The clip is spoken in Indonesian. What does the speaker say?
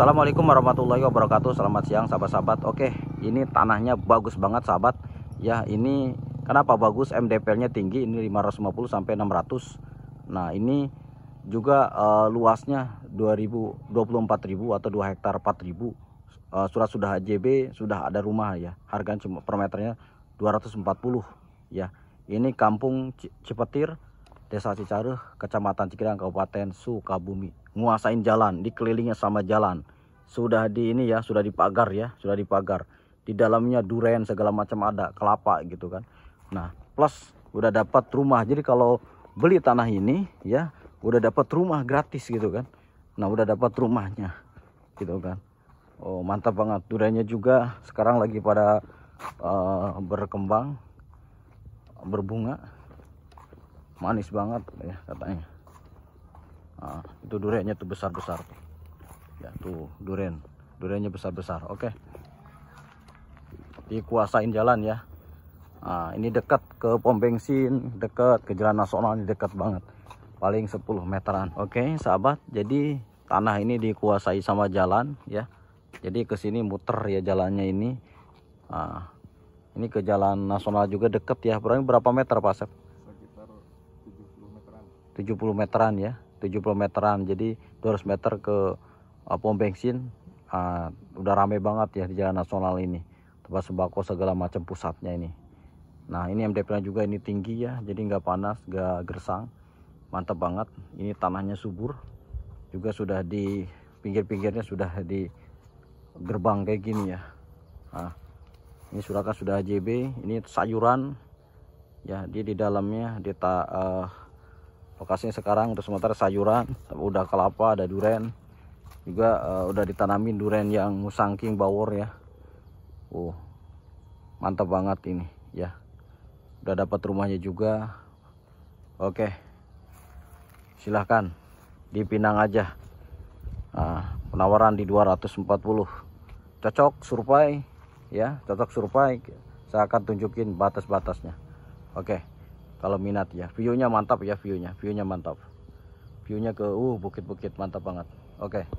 Assalamualaikum warahmatullahi wabarakatuh Selamat siang sahabat-sahabat Oke ini tanahnya bagus banget sahabat Ya ini kenapa bagus MDPL nya tinggi ini 550 sampai 600 Nah ini juga uh, luasnya 24.000 atau 2 hektar 4000 uh, eh, Surat sudah HJB sudah ada rumah ya Harganya cuma per meternya 240 ya Ini kampung Cipetir Desa Cicaruh, Kecamatan Cikidang, Kabupaten Sukabumi. Nguasain jalan, dikelilingnya sama jalan. Sudah di ini ya, sudah dipagar ya, sudah dipagar. Di dalamnya durian segala macam ada, kelapa gitu kan. Nah, plus udah dapat rumah. Jadi kalau beli tanah ini ya, udah dapat rumah gratis gitu kan. Nah, udah dapat rumahnya gitu kan. Oh, mantap banget. durianya juga sekarang lagi pada uh, berkembang, berbunga manis banget ya katanya nah, itu durennya tuh besar besar tuh ya tuh durian duriannya besar besar oke dikuasain jalan ya nah, ini dekat ke pom bensin dekat ke jalan nasional ini dekat banget paling 10 meteran oke sahabat jadi tanah ini dikuasai sama jalan ya jadi ke sini muter ya jalannya ini nah, ini ke jalan nasional juga deket ya berapa meter Pak 70 meteran. 70 meteran ya, 70 meteran. Jadi 200 meter ke uh, pom bensin uh, udah rame banget ya di jalan nasional ini. Tempat sembako segala macam pusatnya ini. Nah ini MDP juga ini tinggi ya, jadi nggak panas, nggak gersang, mantap banget. Ini tanahnya subur, juga sudah di pinggir-pinggirnya sudah di gerbang kayak gini ya. Nah, ini surakan sudah AJB, ini sayuran, jadi ya, di dalamnya di ta, uh, lokasinya sekarang untuk sementara sayuran udah kelapa ada duren juga uh, udah ditanamin duren yang musangking bawor ya uh mantap banget ini ya udah dapat rumahnya juga oke silahkan dipinang aja nah, penawaran di 240 cocok survei ya cocok survei saya akan tunjukin batas-batasnya Oke, kalau minat ya. Viewnya mantap ya viewnya, viewnya mantap. Viewnya ke uh bukit-bukit mantap banget. Oke.